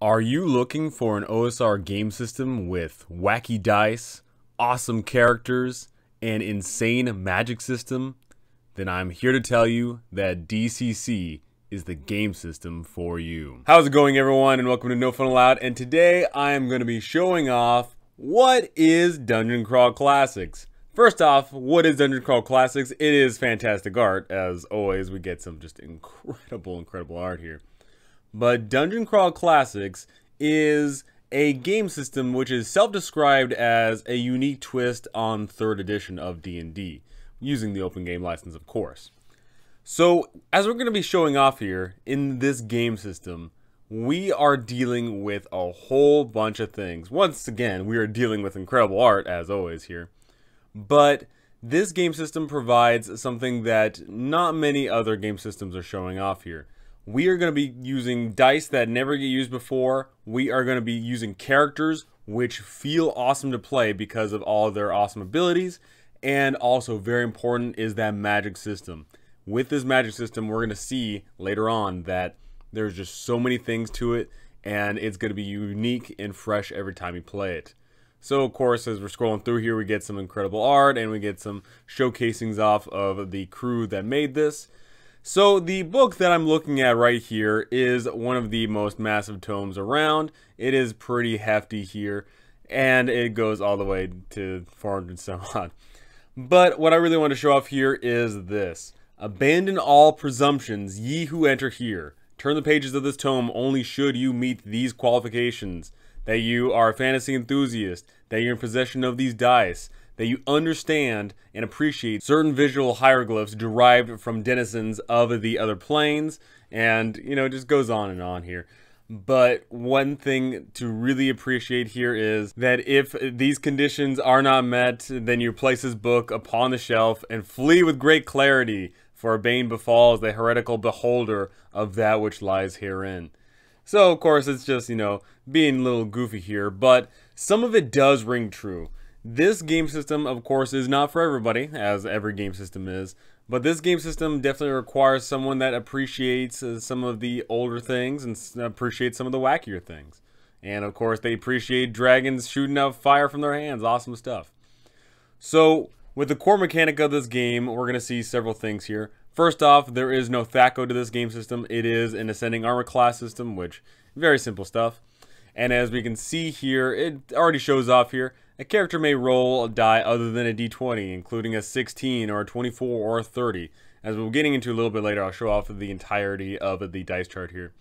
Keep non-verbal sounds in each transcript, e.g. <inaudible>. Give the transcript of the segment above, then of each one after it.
Are you looking for an OSR game system with wacky dice, awesome characters, and insane magic system? Then I'm here to tell you that DCC is the game system for you. How's it going everyone and welcome to No Fun Allowed and today I am going to be showing off what is Dungeon Crawl Classics. First off, what is Dungeon Crawl Classics? It is fantastic art. As always, we get some just incredible, incredible art here but Dungeon Crawl Classics is a game system which is self-described as a unique twist on 3rd edition of D&D, using the open game license of course. So, as we're going to be showing off here, in this game system, we are dealing with a whole bunch of things. Once again, we are dealing with incredible art, as always here. But this game system provides something that not many other game systems are showing off here. We are going to be using dice that never get used before. We are going to be using characters which feel awesome to play because of all of their awesome abilities. And also very important is that magic system. With this magic system, we're going to see later on that there's just so many things to it and it's going to be unique and fresh every time you play it. So of course, as we're scrolling through here, we get some incredible art and we get some showcasings off of the crew that made this. So the book that I'm looking at right here is one of the most massive tomes around. It is pretty hefty here, and it goes all the way to 400 and so <laughs> on. But what I really want to show off here is this. Abandon all presumptions, ye who enter here. Turn the pages of this tome only should you meet these qualifications. That you are a fantasy enthusiast, that you're in possession of these dice, that you understand and appreciate certain visual hieroglyphs derived from denizens of the other planes. And, you know, it just goes on and on here. But one thing to really appreciate here is that if these conditions are not met, then you place his book upon the shelf and flee with great clarity, for a bane befalls the heretical beholder of that which lies herein. So, of course, it's just, you know, being a little goofy here, but some of it does ring true. This game system, of course, is not for everybody, as every game system is, but this game system definitely requires someone that appreciates uh, some of the older things and appreciates some of the wackier things. And of course, they appreciate dragons shooting out fire from their hands. Awesome stuff. So, with the core mechanic of this game, we're going to see several things here. First off, there is no Thaco to this game system. It is an ascending armor class system, which very simple stuff. And as we can see here, it already shows off here. A character may roll a die other than a d20, including a 16 or a 24 or a 30. As we're getting into a little bit later, I'll show off the entirety of the dice chart here.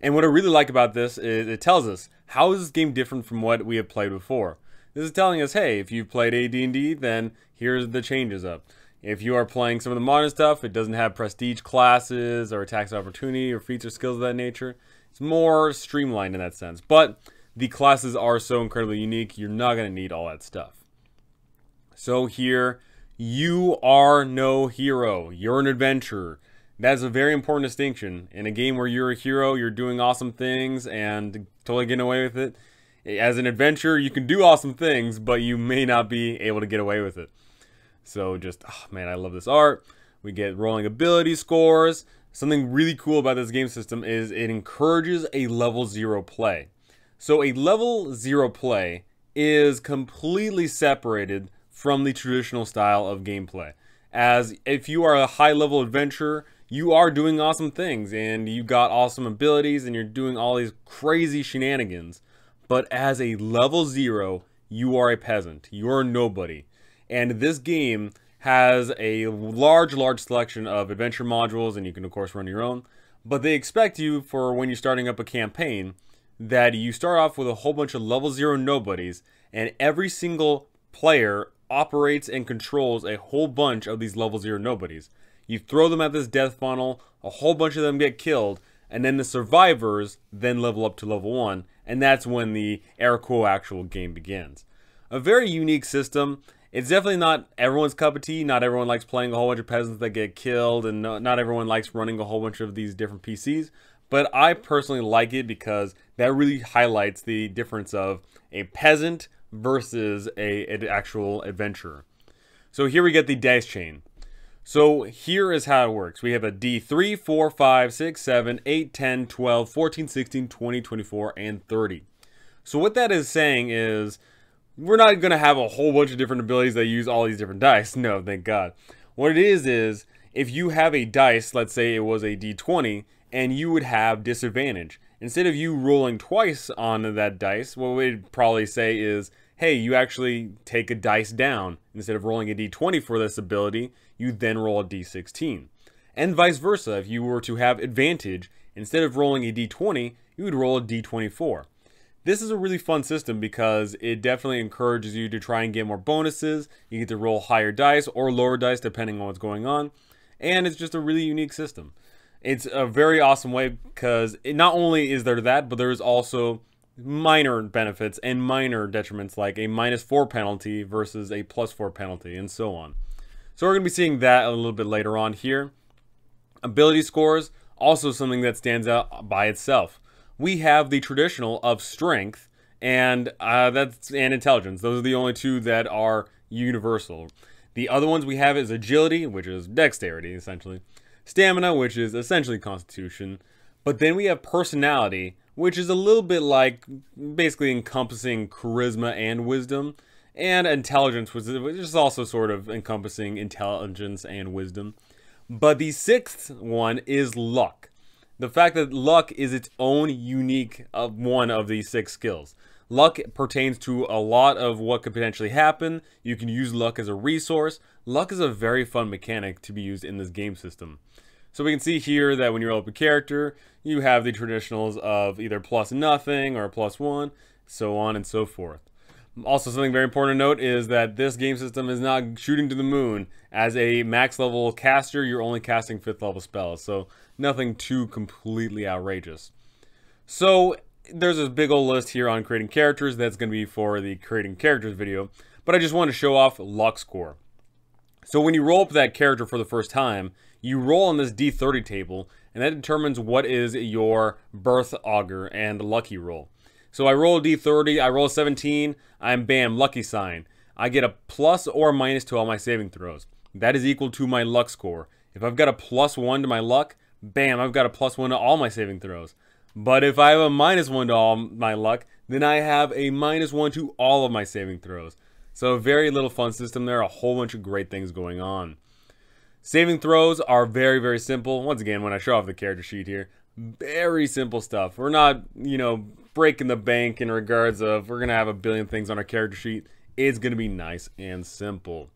And what I really like about this is it tells us, how is this game different from what we have played before? This is telling us, hey, if you've played AD&D, then here's the changes up. If you are playing some of the modern stuff, it doesn't have prestige classes or attacks opportunity or feats or skills of that nature. It's more streamlined in that sense. But the classes are so incredibly unique, you're not going to need all that stuff. So here, you are no hero. You're an adventurer. That is a very important distinction. In a game where you're a hero, you're doing awesome things and totally getting away with it. As an adventurer, you can do awesome things, but you may not be able to get away with it. So just, oh man, I love this art. We get rolling ability scores. Something really cool about this game system is it encourages a level zero play. So a level 0 play is completely separated from the traditional style of gameplay. As if you are a high level adventurer, you are doing awesome things and you got awesome abilities and you're doing all these crazy shenanigans. But as a level 0, you are a peasant. You're nobody. And this game has a large, large selection of adventure modules and you can of course run your own. But they expect you for when you're starting up a campaign that you start off with a whole bunch of level zero nobodies, and every single player operates and controls a whole bunch of these level zero nobodies. You throw them at this death funnel, a whole bunch of them get killed, and then the survivors then level up to level one, and that's when the air cool actual game begins. A very unique system. It's definitely not everyone's cup of tea. Not everyone likes playing a whole bunch of peasants that get killed, and not everyone likes running a whole bunch of these different PCs. But I personally like it because that really highlights the difference of a peasant versus a, an actual adventurer. So here we get the dice chain. So here is how it works. We have a D3, 4, 5, 6, 7, 8, 10, 12, 14, 16, 20, 24, and 30. So what that is saying is we're not going to have a whole bunch of different abilities that use all these different dice. No, thank God. What it is is if you have a dice, let's say it was a D20, and you would have disadvantage. Instead of you rolling twice on that dice, what we'd probably say is, hey, you actually take a dice down. Instead of rolling a d20 for this ability, you then roll a d16. And vice versa, if you were to have advantage, instead of rolling a d20, you would roll a d24. This is a really fun system because it definitely encourages you to try and get more bonuses. You get to roll higher dice or lower dice depending on what's going on. And it's just a really unique system. It's a very awesome way because not only is there that, but there is also minor benefits and minor detriments, like a minus four penalty versus a plus four penalty, and so on. So we're going to be seeing that a little bit later on here. Ability scores, also something that stands out by itself. We have the traditional of strength and uh, that's and intelligence. Those are the only two that are universal. The other ones we have is agility, which is dexterity essentially, stamina, which is essentially constitution, but then we have personality, which is a little bit like basically encompassing charisma and wisdom, and intelligence, which is also sort of encompassing intelligence and wisdom. But the sixth one is luck. The fact that luck is its own unique of uh, one of these six skills. Luck pertains to a lot of what could potentially happen. You can use luck as a resource. Luck is a very fun mechanic to be used in this game system. So we can see here that when you roll up a character, you have the traditionals of either plus nothing or plus one, so on and so forth. Also, something very important to note is that this game system is not shooting to the moon. As a max level caster, you're only casting fifth level spells, so nothing too completely outrageous. So there's this big old list here on creating characters. That's going to be for the creating characters video, but I just want to show off luck score. So when you roll up that character for the first time, you roll on this D30 table, and that determines what is your birth auger and lucky roll. So I roll D30, I roll 17, I'm bam, lucky sign. I get a plus or minus to all my saving throws. That is equal to my luck score. If I've got a plus one to my luck, bam, I've got a plus one to all my saving throws. But if I have a minus one to all my luck, then I have a minus one to all of my saving throws. So very little fun system there, a whole bunch of great things going on. Saving throws are very, very simple. Once again, when I show off the character sheet here, very simple stuff. We're not, you know, breaking the bank in regards of we're going to have a billion things on our character sheet. It's going to be nice and simple.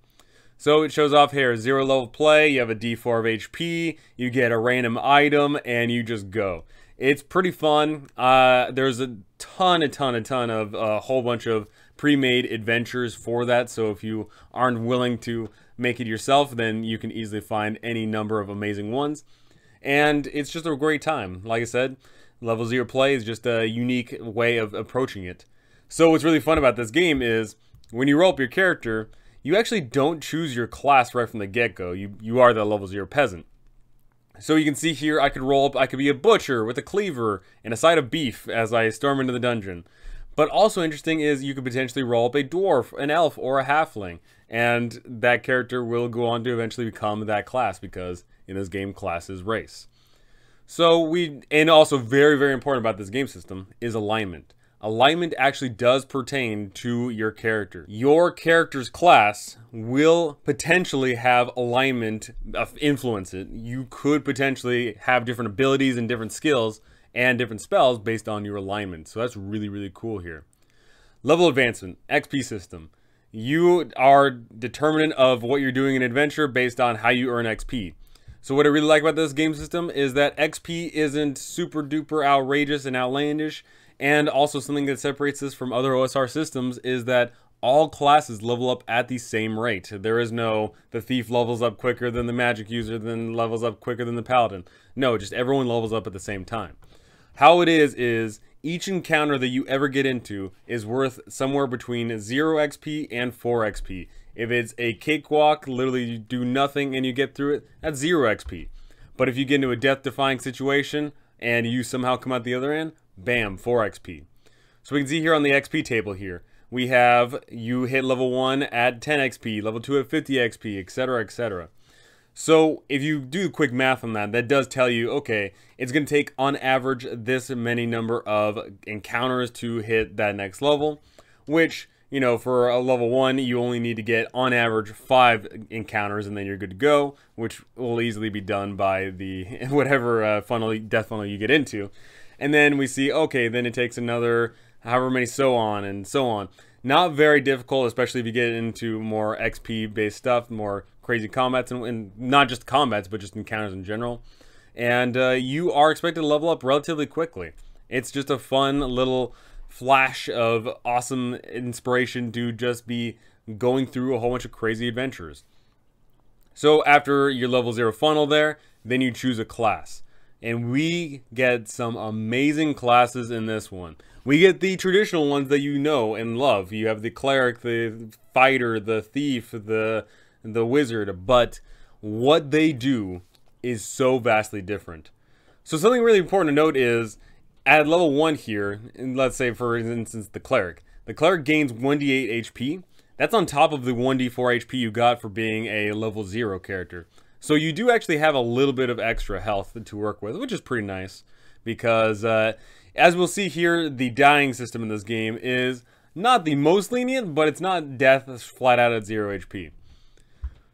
So it shows off here, zero level play, you have a D4 of HP, you get a random item, and you just go. It's pretty fun. Uh, there's a ton, a ton, a ton of a uh, whole bunch of pre-made adventures for that. So if you aren't willing to make it yourself, then you can easily find any number of amazing ones. And it's just a great time. Like I said, level zero play is just a unique way of approaching it. So what's really fun about this game is when you roll up your character, you actually don't choose your class right from the get-go. You, you are the level zero peasant. So you can see here, I could roll up, I could be a butcher with a cleaver and a side of beef as I storm into the dungeon. But also interesting is you could potentially roll up a dwarf, an elf, or a halfling and that character will go on to eventually become that class because in this game classes race so we and also very very important about this game system is alignment alignment actually does pertain to your character your character's class will potentially have alignment influence it you could potentially have different abilities and different skills and different spells based on your alignment so that's really really cool here level advancement xp system you are determinant of what you're doing in adventure based on how you earn XP. So what I really like about this game system is that XP isn't super duper outrageous and outlandish. And also something that separates this from other OSR systems is that all classes level up at the same rate. There is no, the thief levels up quicker than the magic user, then levels up quicker than the paladin. No, just everyone levels up at the same time. How it is, is each encounter that you ever get into is worth somewhere between 0 XP and 4 XP. If it's a cakewalk, literally you do nothing and you get through it, that's 0 XP. But if you get into a death-defying situation and you somehow come out the other end, bam, 4 XP. So we can see here on the XP table here, we have you hit level 1 at 10 XP, level 2 at 50 XP, etc, etc. So if you do quick math on that, that does tell you, okay, it's going to take on average this many number of encounters to hit that next level, which, you know, for a level one, you only need to get on average five encounters and then you're good to go, which will easily be done by the <laughs> whatever uh, funnel, death funnel you get into. And then we see, okay, then it takes another however many so on and so on. Not very difficult, especially if you get into more XP based stuff, more crazy combats and, and not just combats, but just encounters in general. And uh, you are expected to level up relatively quickly. It's just a fun little flash of awesome inspiration to just be going through a whole bunch of crazy adventures. So after your level zero funnel there, then you choose a class. And we get some amazing classes in this one. We get the traditional ones that you know and love. You have the cleric, the fighter, the thief, the the wizard, but what they do is so vastly different. So something really important to note is at level 1 here, and let's say for instance the cleric, the cleric gains 1d8 HP. That's on top of the 1d4 HP you got for being a level 0 character. So you do actually have a little bit of extra health to work with, which is pretty nice. Because, uh, as we'll see here, the dying system in this game is not the most lenient, but it's not death flat out at 0 HP.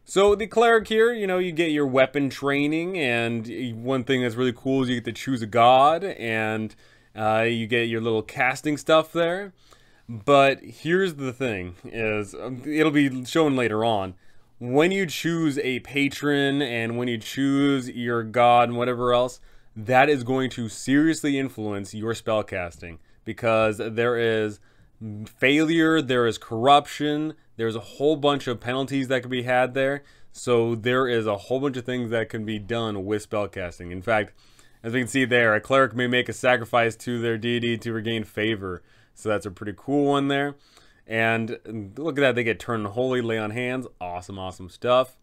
So the cleric here, you know, you get your weapon training, and one thing that's really cool is you get to choose a god, and uh, you get your little casting stuff there. But here's the thing: is um, it'll be shown later on. When you choose a patron and when you choose your god and whatever else, that is going to seriously influence your spell casting because there is failure, there is corruption, there's a whole bunch of penalties that can be had there. So there is a whole bunch of things that can be done with spellcasting. In fact, as we can see there, a cleric may make a sacrifice to their deity to regain favor. So that's a pretty cool one there. And look at that, they get turned holy, lay on hands. Awesome, awesome stuff.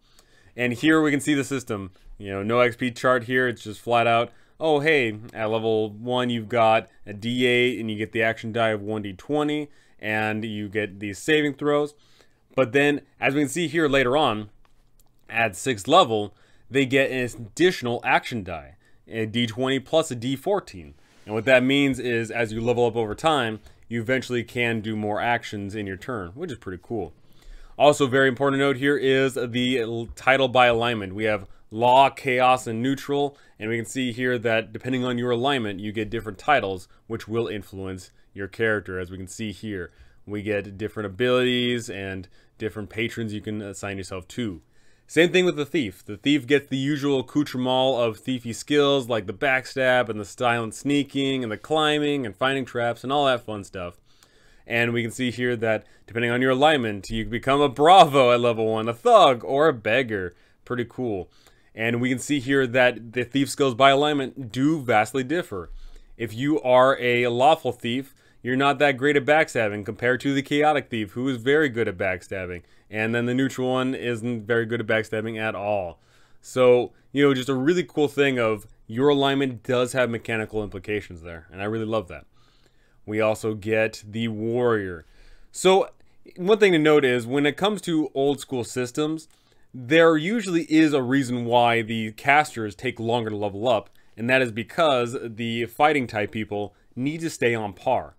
And here we can see the system. You know, no XP chart here. It's just flat out, oh, hey, at level 1 you've got a D8 and you get the action die of 1D20 and you get these saving throws. But then, as we can see here later on, at 6th level, they get an additional action die, a d20 plus a d14. And what that means is as you level up over time, you eventually can do more actions in your turn, which is pretty cool. Also very important note here is the title by alignment. We have Law, Chaos, and Neutral, and we can see here that depending on your alignment, you get different titles, which will influence your character, as we can see here. We get different abilities and different patrons you can assign yourself to. Same thing with the thief. The thief gets the usual accoutrement of thiefy skills like the backstab and the silent sneaking and the climbing and finding traps and all that fun stuff. And we can see here that depending on your alignment, you become a bravo at level 1, a thug, or a beggar. Pretty cool. And we can see here that the thief skills by alignment do vastly differ. If you are a lawful thief, you're not that great at backstabbing compared to the chaotic thief who is very good at backstabbing and then the neutral one isn't very good at backstabbing at all so you know just a really cool thing of your alignment does have mechanical implications there and i really love that we also get the warrior so one thing to note is when it comes to old school systems there usually is a reason why the casters take longer to level up and that is because the fighting type people need to stay on par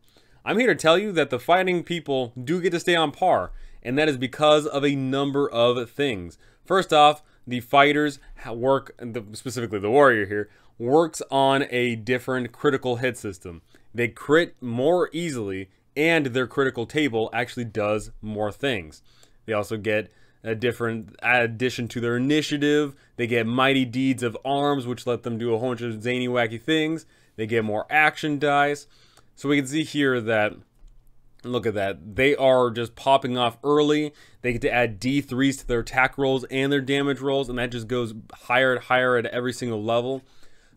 I'm here to tell you that the fighting people do get to stay on par, and that is because of a number of things. First off, the fighters work, specifically the warrior here, works on a different critical hit system. They crit more easily, and their critical table actually does more things. They also get a different addition to their initiative. They get mighty deeds of arms, which let them do a whole bunch of zany, wacky things. They get more action dice. So we can see here that, look at that, they are just popping off early. They get to add D3s to their attack rolls and their damage rolls, and that just goes higher and higher at every single level.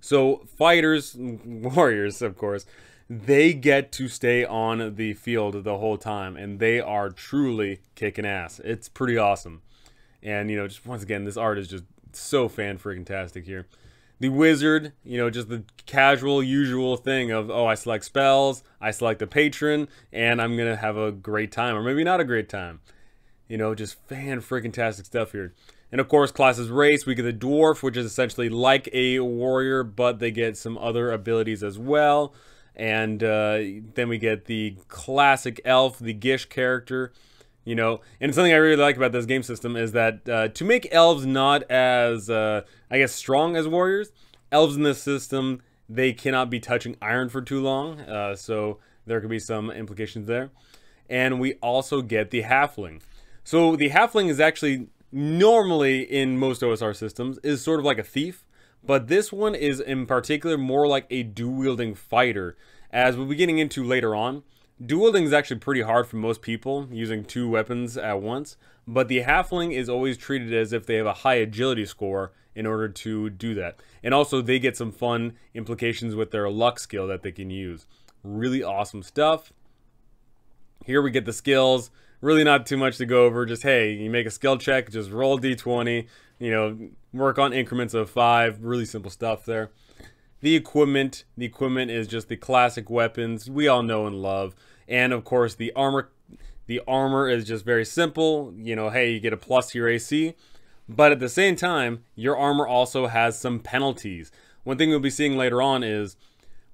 So fighters, <laughs> warriors, of course, they get to stay on the field the whole time, and they are truly kicking ass. It's pretty awesome. And, you know, just once again, this art is just so fan freaking tastic here the wizard, you know, just the casual, usual thing of, oh, I select spells, I select the patron, and I'm going to have a great time, or maybe not a great time. You know, just fan freaking tastic stuff here. And of course, classes race, we get the dwarf, which is essentially like a warrior, but they get some other abilities as well. And uh, then we get the classic elf, the Gish character, you know and something i really like about this game system is that uh, to make elves not as uh, i guess strong as warriors elves in this system they cannot be touching iron for too long uh, so there could be some implications there and we also get the halfling so the halfling is actually normally in most osr systems is sort of like a thief but this one is in particular more like a dual wielding fighter as we'll be getting into later on Dueling is actually pretty hard for most people, using two weapons at once, but the halfling is always treated as if they have a high agility score in order to do that. And also they get some fun implications with their luck skill that they can use. Really awesome stuff. Here we get the skills. Really not too much to go over. Just, hey, you make a skill check, just roll d20, you know, work on increments of five. Really simple stuff there. The equipment, the equipment is just the classic weapons we all know and love. And of course, the armor the armor is just very simple. You know, hey, you get a plus to your AC. But at the same time, your armor also has some penalties. One thing we'll be seeing later on is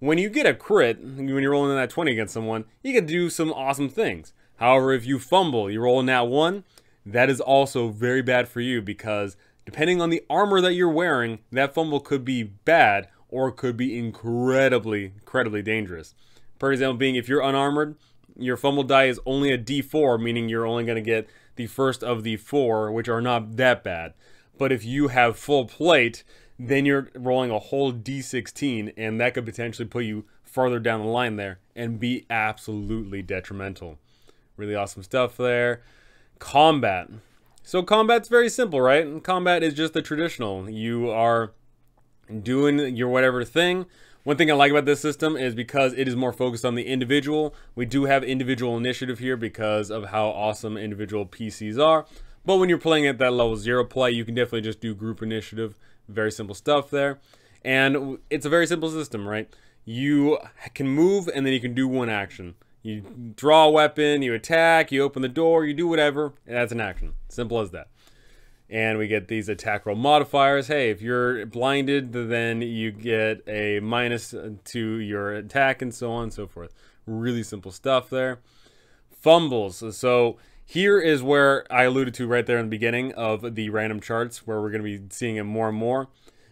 when you get a crit, when you're rolling in that 20 against someone, you can do some awesome things. However, if you fumble, you roll in that one, that is also very bad for you because depending on the armor that you're wearing, that fumble could be bad or could be incredibly, incredibly dangerous. For example, being if you're unarmored, your fumble die is only a d4, meaning you're only going to get the first of the four, which are not that bad. But if you have full plate, then you're rolling a whole d16, and that could potentially put you farther down the line there and be absolutely detrimental. Really awesome stuff there. Combat. So combat's very simple, right? Combat is just the traditional. You are doing your whatever thing one thing I like about this system is because it is more focused on the individual. We do have individual initiative here because of how awesome individual PCs are. But when you're playing at that level zero play, you can definitely just do group initiative. Very simple stuff there. And it's a very simple system, right? You can move and then you can do one action. You draw a weapon, you attack, you open the door, you do whatever. That's an action. Simple as that and we get these attack roll modifiers. Hey, if you're blinded, then you get a minus to your attack and so on and so forth. Really simple stuff there. Fumbles. So here is where I alluded to right there in the beginning of the random charts where we're going to be seeing it more and more.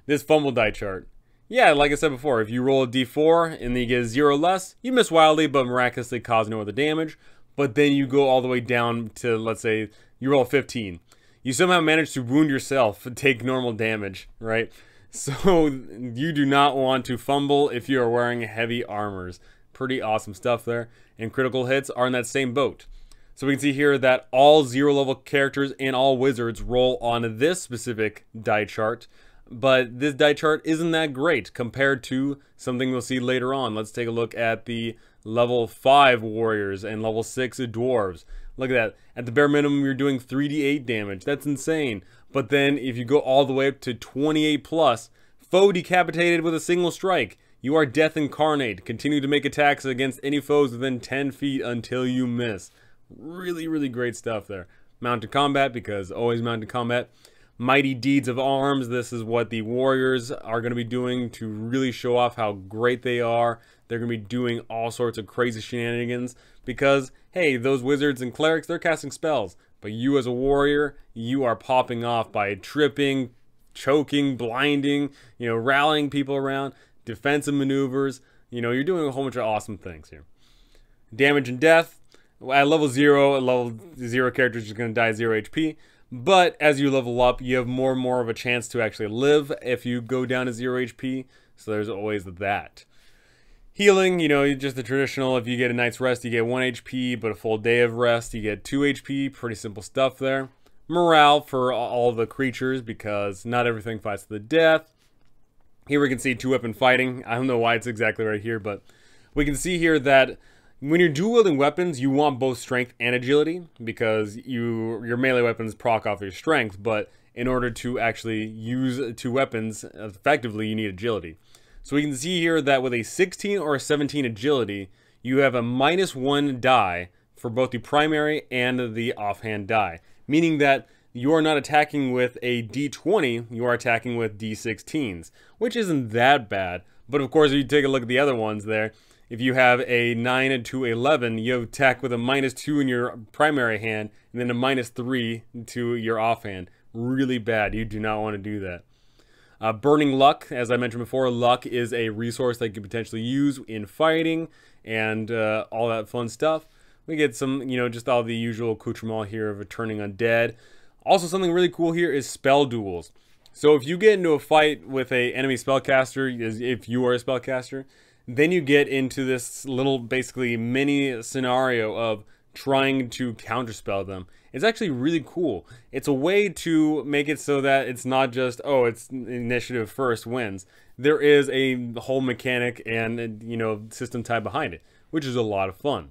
This fumble die chart. Yeah, like I said before, if you roll a d4 and then you get zero less, you miss wildly but miraculously cause no other damage. But then you go all the way down to, let's say, you roll 15 you somehow manage to wound yourself and take normal damage, right? <laughs> So you do not want to fumble if you are wearing heavy armors. Pretty awesome stuff there. And critical hits are in that same boat. So we can see here that all zero level characters and all wizards roll on this specific die chart. But this die chart isn't that great compared to something we'll see later on. Let's take a look at the level 5 warriors and level 6 dwarves. Look at that. At the bare minimum, you're doing 3d8 damage. That's insane. But then if you go all the way up to 28 plus, foe decapitated with a single strike. You are death incarnate. Continue to make attacks against any foes within 10 feet until you miss. Really, really great stuff there. Mounted combat, because always mounted combat. Mighty Deeds of Arms. This is what the Warriors are going to be doing to really show off how great they are they're going to be doing all sorts of crazy shenanigans because, hey, those wizards and clerics, they're casting spells. But you as a warrior, you are popping off by tripping, choking, blinding, you know, rallying people around, defensive maneuvers. You know, you're doing a whole bunch of awesome things here. Damage and death. At level zero, at level zero characters just going to die zero HP. But as you level up, you have more and more of a chance to actually live if you go down to zero HP. So there's always that. Healing, you know, just the traditional, if you get a night's rest, you get 1 HP, but a full day of rest, you get 2 HP. Pretty simple stuff there. Morale for all the creatures, because not everything fights to the death. Here we can see two-weapon fighting. I don't know why it's exactly right here, but we can see here that when you're dual wielding weapons, you want both strength and agility because you your melee weapons proc off your strength, but in order to actually use two weapons effectively, you need agility. So we can see here that with a 16 or a 17 agility, you have a minus one die for both the primary and the offhand die, meaning that you are not attacking with a d20, you are attacking with d16s, which isn't that bad. But of course, if you take a look at the other ones there, if you have a 9 and 2, 11, you attack with a minus 2 in your primary hand and then a minus 3 to your offhand. Really bad. You do not want to do that. Uh, burning luck, as I mentioned before, luck is a resource that you can potentially use in fighting and uh, all that fun stuff. We get some, you know, just all the usual accoutrement here of returning undead. Also, something really cool here is spell duels. So if you get into a fight with a enemy spellcaster, if you are a spellcaster, then you get into this little, basically, mini scenario of trying to counterspell them. It's actually really cool. It's a way to make it so that it's not just, oh, it's initiative first wins. There is a whole mechanic and, you know, system tie behind it, which is a lot of fun.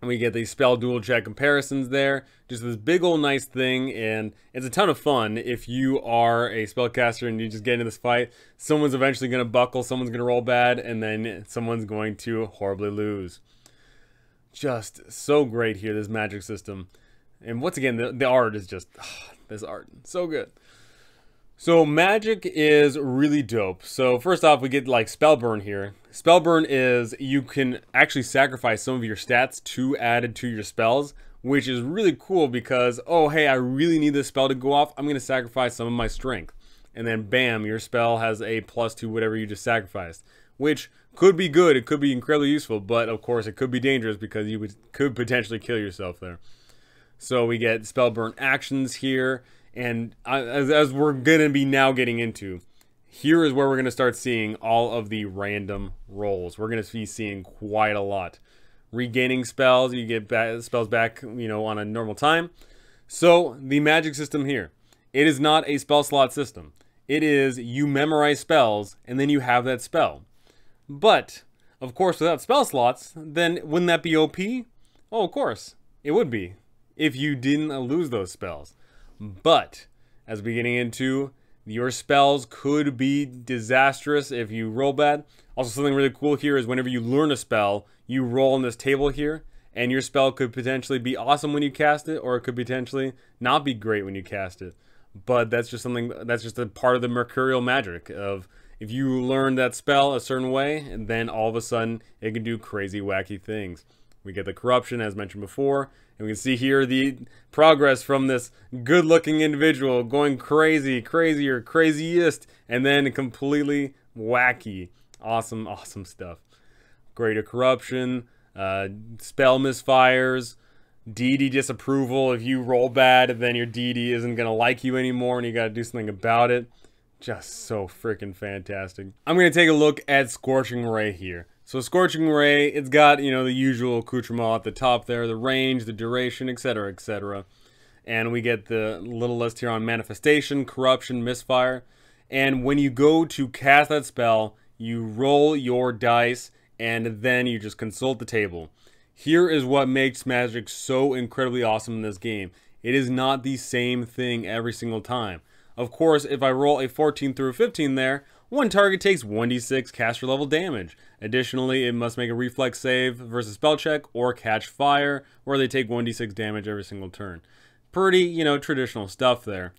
And we get these spell dual check comparisons there. Just this big old nice thing, and it's a ton of fun if you are a spellcaster and you just get into this fight. Someone's eventually going to buckle, someone's going to roll bad, and then someone's going to horribly lose just so great here, this magic system. And once again, the, the art is just, ah, this art, so good. So magic is really dope. So first off, we get like Spellburn here. Spellburn is you can actually sacrifice some of your stats to added to your spells, which is really cool because, oh, hey, I really need this spell to go off. I'm going to sacrifice some of my strength. And then bam, your spell has a plus to whatever you just sacrificed, which could be good. It could be incredibly useful, but of course, it could be dangerous because you would, could potentially kill yourself there. So we get spell burn actions here, and as, as we're gonna be now getting into, here is where we're gonna start seeing all of the random rolls. We're gonna be seeing quite a lot. Regaining spells, you get back, spells back, you know, on a normal time. So the magic system here, it is not a spell slot system. It is you memorize spells and then you have that spell. But, of course, without spell slots, then wouldn't that be OP? Oh, of course, it would be, if you didn't lose those spells. But, as we're getting into, your spells could be disastrous if you roll bad. Also, something really cool here is whenever you learn a spell, you roll on this table here, and your spell could potentially be awesome when you cast it, or it could potentially not be great when you cast it. But that's just something, that's just a part of the mercurial magic of if you learn that spell a certain way, then all of a sudden it can do crazy, wacky things. We get the corruption, as mentioned before, and we can see here the progress from this good-looking individual going crazy, crazier, craziest, and then completely wacky. Awesome, awesome stuff. Greater corruption, uh, spell misfires, DD disapproval. If you roll bad, then your DD isn't going to like you anymore, and you got to do something about it. Just so freaking fantastic. I'm going to take a look at Scorching Ray here. So Scorching Ray, it's got, you know, the usual accoutrement at the top there, the range, the duration, etc., etc. And we get the little list here on Manifestation, Corruption, Misfire. And when you go to cast that spell, you roll your dice, and then you just consult the table. Here is what makes magic so incredibly awesome in this game. It is not the same thing every single time. Of course, if I roll a 14 through 15 there, one target takes 1d6 caster level damage. Additionally, it must make a reflex save versus spell check or catch fire, where they take 1d6 damage every single turn. Pretty, you know, traditional stuff there.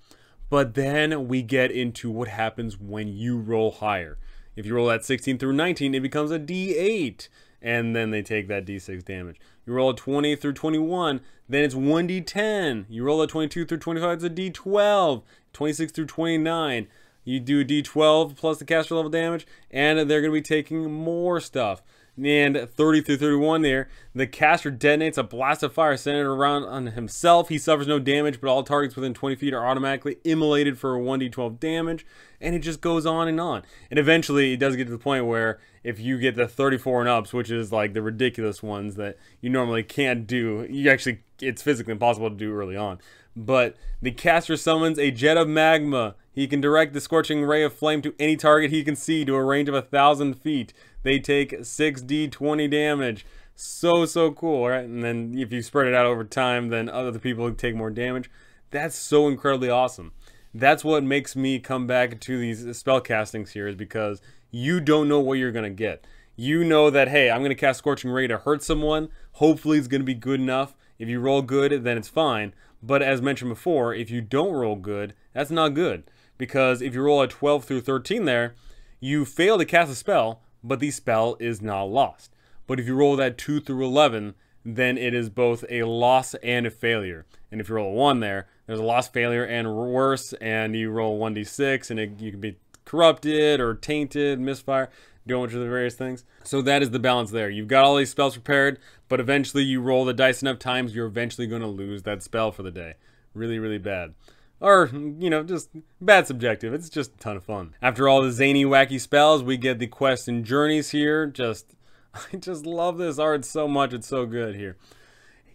But then we get into what happens when you roll higher. If you roll that 16 through 19, it becomes a d8, and then they take that d6 damage. You roll a 20 through 21, then it's 1d10. You roll a 22 through 25, it's a d12. 26 through 29. You do D12 plus the caster level damage, and they're going to be taking more stuff. And 30 through 31 there, the caster detonates a blast of fire centered around on himself. He suffers no damage, but all targets within 20 feet are automatically immolated for 1d12 damage. And it just goes on and on. And eventually, it does get to the point where if you get the 34 and ups, which is like the ridiculous ones that you normally can't do, you actually, it's physically impossible to do early on but the caster summons a jet of magma. He can direct the scorching ray of flame to any target he can see to a range of a thousand feet. They take 6d20 damage. So, so cool, right? And then if you spread it out over time, then other people take more damage. That's so incredibly awesome. That's what makes me come back to these spell castings here is because you don't know what you're going to get. You know that, hey, I'm going to cast Scorching Ray to hurt someone. Hopefully it's going to be good enough. If you roll good, then it's fine. But as mentioned before, if you don't roll good, that's not good. Because if you roll a 12 through 13 there, you fail to cast a spell, but the spell is not lost. But if you roll that 2 through 11, then it is both a loss and a failure. And if you roll a 1 there, there's a loss, failure, and worse, and you roll 1d6, and it, you can be corrupted or tainted, misfire going through the various things. So that is the balance there. You've got all these spells prepared, but eventually you roll the dice enough times, you're eventually going to lose that spell for the day. Really, really bad. Or, you know, just bad subjective. It's just a ton of fun. After all the zany, wacky spells, we get the quests and journeys here. Just, <laughs> I just love this art so much. It's so good here.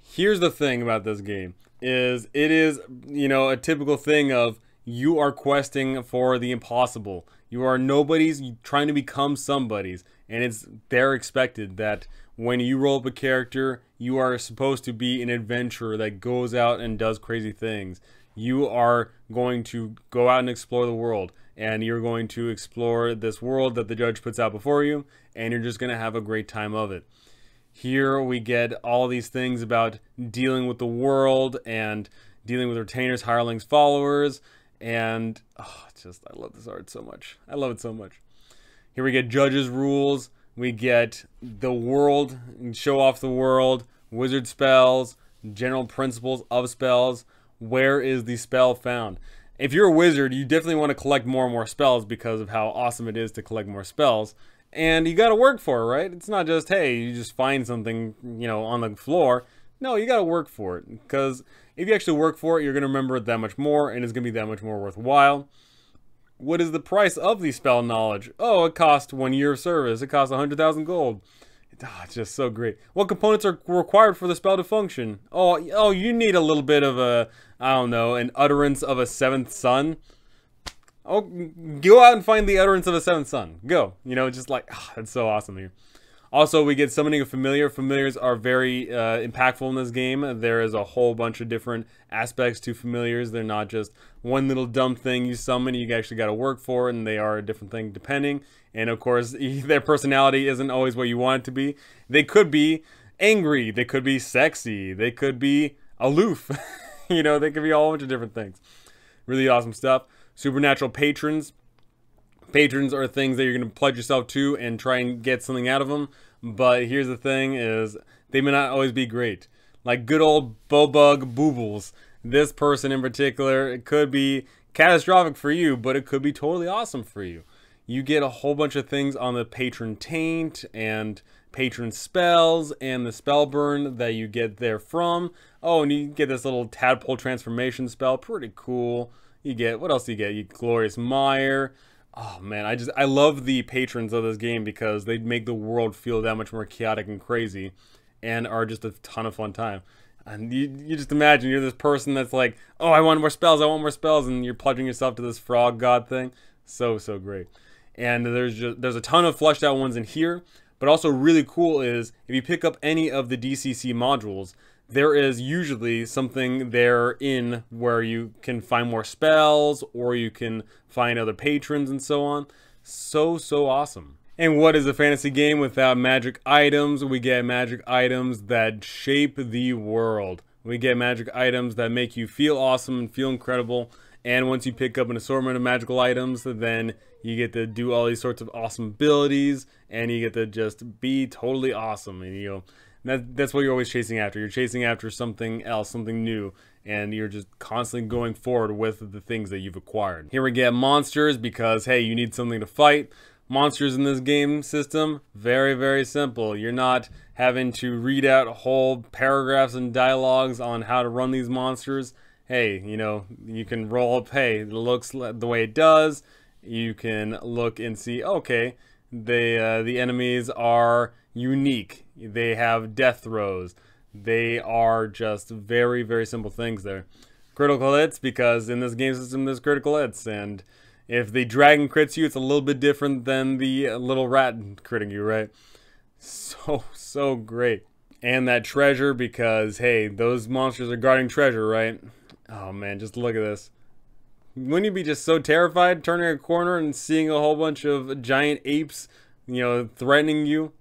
Here's the thing about this game is it is, you know, a typical thing of you are questing for the impossible you are nobody's trying to become somebody's. And it's they're expected that when you roll up a character, you are supposed to be an adventurer that goes out and does crazy things. You are going to go out and explore the world. And you're going to explore this world that the judge puts out before you. And you're just going to have a great time of it. Here we get all these things about dealing with the world and dealing with retainers, hirelings, followers and oh, just I love this art so much. I love it so much. Here we get judges rules. We get the world, show off the world, wizard spells, general principles of spells. Where is the spell found? If you're a wizard, you definitely want to collect more and more spells because of how awesome it is to collect more spells. And you got to work for it, right? It's not just, hey, you just find something, you know, on the floor no, you got to work for it because if you actually work for it, you're going to remember it that much more and it's going to be that much more worthwhile. What is the price of the spell knowledge? Oh, it costs one year of service. It costs 100,000 gold. Oh, it's just so great. What components are required for the spell to function? Oh, oh, you need a little bit of a, I don't know, an utterance of a seventh son. Oh, go out and find the utterance of a seventh son. Go. You know, just like, oh, that's so awesome here. Also, we get summoning a familiar. Familiars are very uh, impactful in this game. There is a whole bunch of different aspects to familiars. They're not just one little dumb thing you summon. You actually got to work for, and they are a different thing depending. And of course, <laughs> their personality isn't always what you want it to be. They could be angry. They could be sexy. They could be aloof. <laughs> you know, they could be a whole bunch of different things. Really awesome stuff. Supernatural patrons patrons are things that you're going to pledge yourself to and try and get something out of them. But here's the thing is they may not always be great. Like good old Bobug Boobles. This person in particular, it could be catastrophic for you, but it could be totally awesome for you. You get a whole bunch of things on the patron taint and patron spells and the spell burn that you get there from. Oh, and you get this little tadpole transformation spell. Pretty cool. You get, what else do you get? You Glorious Mire. Oh man, I just I love the patrons of this game because they make the world feel that much more chaotic and crazy, and are just a ton of fun time. And you, you just imagine you're this person that's like, oh, I want more spells, I want more spells, and you're pledging yourself to this frog god thing. So so great. And there's just there's a ton of fleshed out ones in here, but also really cool is if you pick up any of the DCC modules, there is usually something there in where you can find more spells or you can find other patrons and so on. So, so awesome. And what is a fantasy game without magic items? We get magic items that shape the world. We get magic items that make you feel awesome and feel incredible. And once you pick up an assortment of magical items, then you get to do all these sorts of awesome abilities and you get to just be totally awesome. And you know, that, that's what you're always chasing after. You're chasing after something else, something new, and you're just constantly going forward with the things that you've acquired. Here we get monsters because, hey, you need something to fight. Monsters in this game system, very, very simple. You're not having to read out whole paragraphs and dialogues on how to run these monsters. Hey, you know, you can roll up, hey, it looks the way it does. You can look and see, okay, they, uh, the enemies are unique. They have death throws. They are just very, very simple things there. Critical hits, because in this game system, there's critical hits. And if the dragon crits you, it's a little bit different than the little rat critting you, right? So, so great. And that treasure, because, hey, those monsters are guarding treasure, right? Oh, man, just look at this. Wouldn't you be just so terrified turning a corner and seeing a whole bunch of giant apes, you know, threatening you?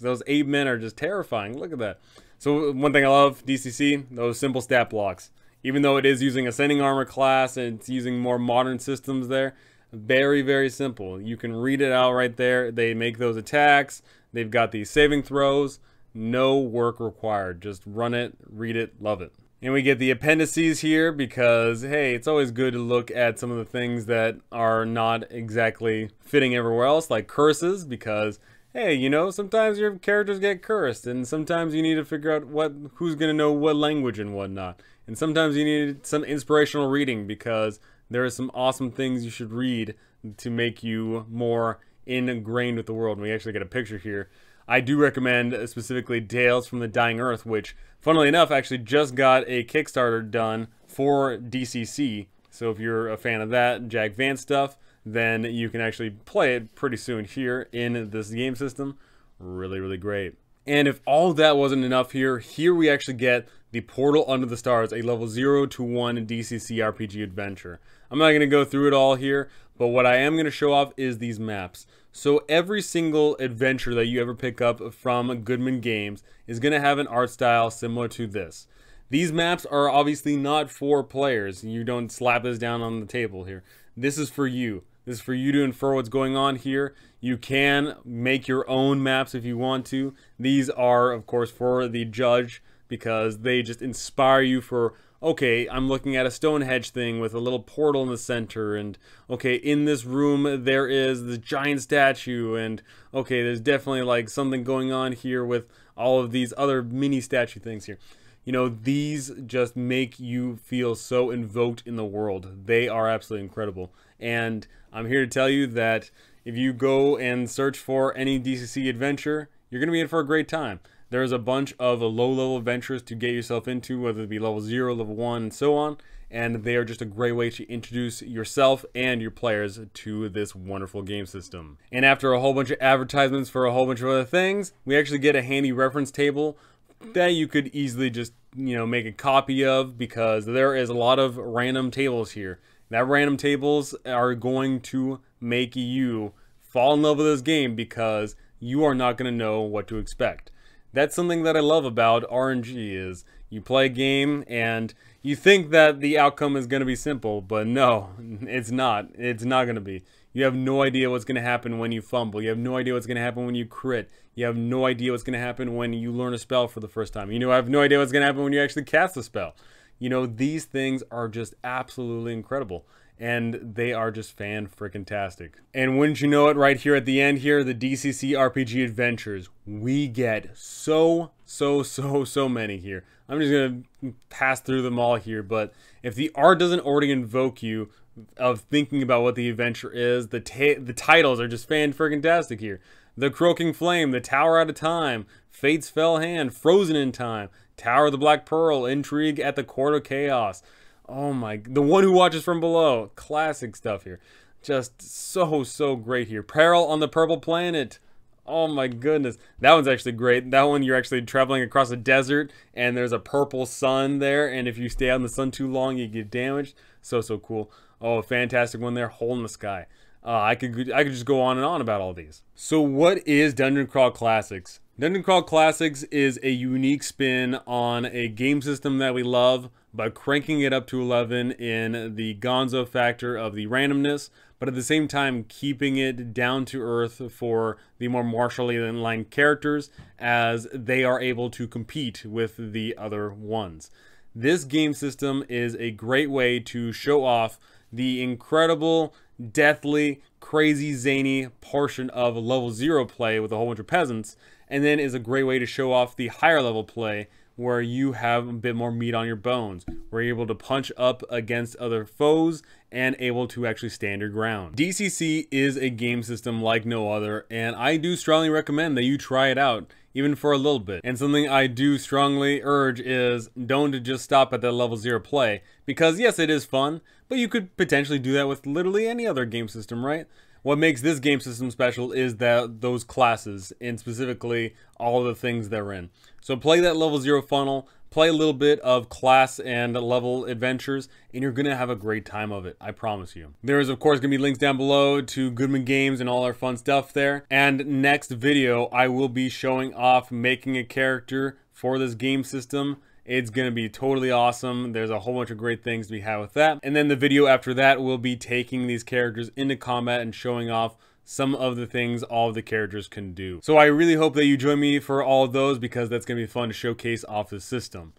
those eight men are just terrifying. Look at that. So one thing I love, DCC, those simple stat blocks. Even though it is using Ascending Armor class and it's using more modern systems there, very, very simple. You can read it out right there. They make those attacks. They've got these saving throws. No work required. Just run it, read it, love it. And we get the appendices here because, hey, it's always good to look at some of the things that are not exactly fitting everywhere else, like curses, because hey, you know, sometimes your characters get cursed, and sometimes you need to figure out what who's gonna know what language and whatnot. And sometimes you need some inspirational reading because there are some awesome things you should read to make you more ingrained with the world. And we actually get a picture here. I do recommend specifically Tales from the Dying Earth, which, funnily enough, actually just got a Kickstarter done for DCC. So if you're a fan of that Jack Vance stuff, then you can actually play it pretty soon here in this game system. Really, really great. And if all that wasn't enough here, here we actually get the Portal Under the Stars, a level 0 to 1 DCC RPG adventure. I'm not going to go through it all here, but what I am going to show off is these maps. So every single adventure that you ever pick up from Goodman Games is going to have an art style similar to this. These maps are obviously not for players. You don't slap this down on the table here. This is for you this is for you to infer what's going on here. You can make your own maps if you want to. These are, of course, for the judge because they just inspire you for, okay, I'm looking at a Stonehenge thing with a little portal in the center, and okay, in this room there is this giant statue, and okay, there's definitely like something going on here with all of these other mini statue things here you know, these just make you feel so invoked in the world. They are absolutely incredible. And I'm here to tell you that if you go and search for any DCC adventure, you're going to be in for a great time. There's a bunch of low level adventures to get yourself into, whether it be level 0, level 1, and so on. And they are just a great way to introduce yourself and your players to this wonderful game system. And after a whole bunch of advertisements for a whole bunch of other things, we actually get a handy reference table Mm-hmm. that you could easily just, you know, make a copy of because there is a lot of random tables here. That random tables are going to make you fall in love with this game because you are not going to know what to expect that's something that I love about RNG is you play a game and you think that the outcome is going to be simple, but no, it's not. It's not going to be. You have no idea what's going to happen when you fumble. You have no idea what's going to happen when you crit. You have no idea what's going to happen when you learn a spell for the first time. You know, I have no idea what's going to happen when you actually cast a spell. You know, these things are just absolutely incredible and they are just fan freaking tastic. And wouldn't you know it, right here at the end here, the DCC RPG Adventures, we get so, so, so, so many here. I'm just gonna pass through them all here, but if the art doesn't already invoke you of thinking about what the adventure is, the the titles are just fan freaking tastic here. The Croaking Flame, The Tower Out of Time, Fate's Fell Hand, Frozen in Time, Tower of the Black Pearl, Intrigue at the Court of Chaos. Oh my, the one who watches from below. Classic stuff here. Just so, so great here. Peril on the Purple Planet. Oh my goodness. That one's actually great. That one you're actually traveling across a desert and there's a purple sun there. And if you stay out in the sun too long, you get damaged. So, so cool. Oh, fantastic one there. Hole in the sky. Uh, I could I could just go on and on about all these. So what is Dungeon Crawl Classics? Dungeon Crawl Classics is a unique spin on a game system that we love by cranking it up to 11 in the gonzo factor of the randomness, but at the same time keeping it down to earth for the more martially inclined characters as they are able to compete with the other ones. This game system is a great way to show off the incredible deathly, crazy, zany portion of level zero play with a whole bunch of peasants, and then is a great way to show off the higher level play where you have a bit more meat on your bones, where you're able to punch up against other foes and able to actually stand your ground. DCC is a game system like no other, and I do strongly recommend that you try it out even for a little bit. And something I do strongly urge is don't just stop at that level 0 play, because yes, it is fun, but you could potentially do that with literally any other game system, right? What makes this game system special is that those classes and specifically all the things they're in. So play that level zero funnel, play a little bit of class and level adventures, and you're gonna have a great time of it, I promise you. There is of course gonna be links down below to Goodman Games and all our fun stuff there. And next video, I will be showing off making a character for this game system it's going to be totally awesome. There's a whole bunch of great things to be had with that. And then the video after that will be taking these characters into combat and showing off some of the things all of the characters can do. So I really hope that you join me for all of those because that's going to be fun to showcase off the system.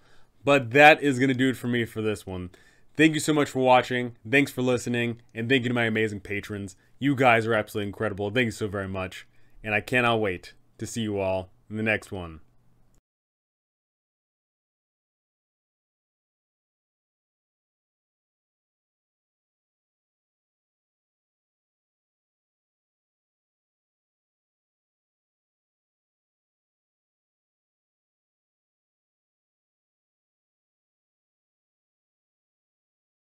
But that is going to do it for me for this one. Thank you so much for watching. Thanks for listening. And thank you to my amazing patrons. You guys are absolutely incredible. Thank you so very much. And I cannot wait to see you all in the next one.